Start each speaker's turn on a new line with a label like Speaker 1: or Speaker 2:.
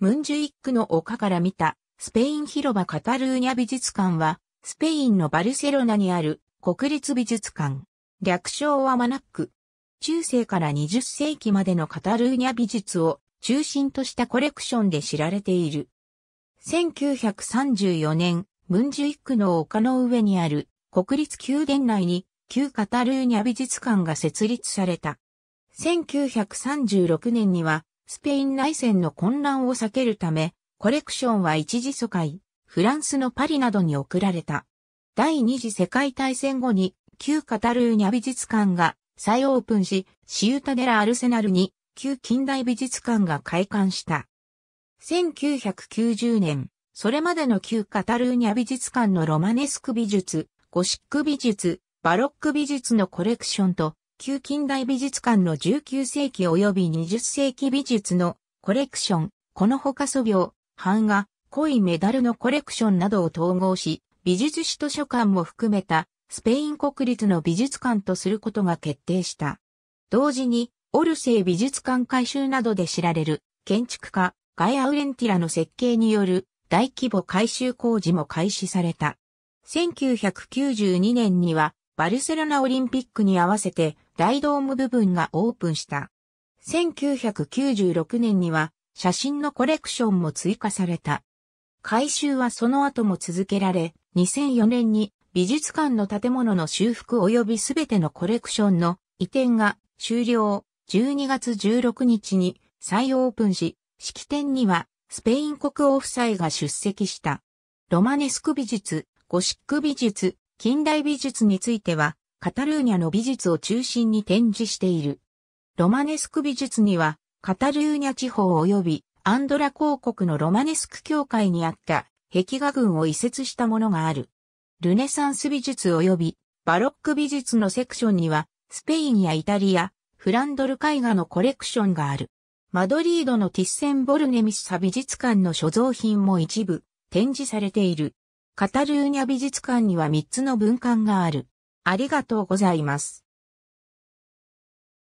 Speaker 1: ムンジュイックの丘から見たスペイン広場カタルーニャ美術館はスペインのバルセロナにある国立美術館。略称はマナック。中世から20世紀までのカタルーニャ美術を中心としたコレクションで知られている。1934年、ムンジュイックの丘の上にある国立宮殿内に旧カタルーニャ美術館が設立された。1936年にはスペイン内戦の混乱を避けるため、コレクションは一時疎開、フランスのパリなどに送られた。第二次世界大戦後に旧カタルーニャ美術館が再オープンし、シウタデラ・アルセナルに旧近代美術館が開館した。1990年、それまでの旧カタルーニャ美術館のロマネスク美術、ゴシック美術、バロック美術のコレクションと旧近代美術館の19世紀及び20世紀美術のコレクション、このほか素描、版画、濃いメダルのコレクションなどを統合し、美術史図書館も含めたスペイン国立の美術館とすることが決定した。同時に、オルセイ美術館改修などで知られる建築家ガイア・ウレンティラの設計による大規模改修工事も開始された。1992年にはバルセロナオリンピックに合わせて大ドーム部分がオープンした。1996年には写真のコレクションも追加された。改修はその後も続けられ、2004年に美術館の建物の修復及びすべてのコレクションの移転が終了。12月16日に再オープンし、式典にはスペイン国王夫妻が出席した。ロマネスク美術、ゴシック美術、近代美術についてはカタルーニャの美術を中心に展示している。ロマネスク美術には、カタルーニャ地方及びアンドラ公国のロマネスク教会にあった壁画群を移設したものがある。ルネサンス美術及びバロック美術のセクションには、スペインやイタリア、フランドル絵画のコレクションがある。マドリードのティッセンボルネミッサ美術館の所蔵品も一部展示されている。カタルーニャ美術館には3つの文館がある。ありがとうございます。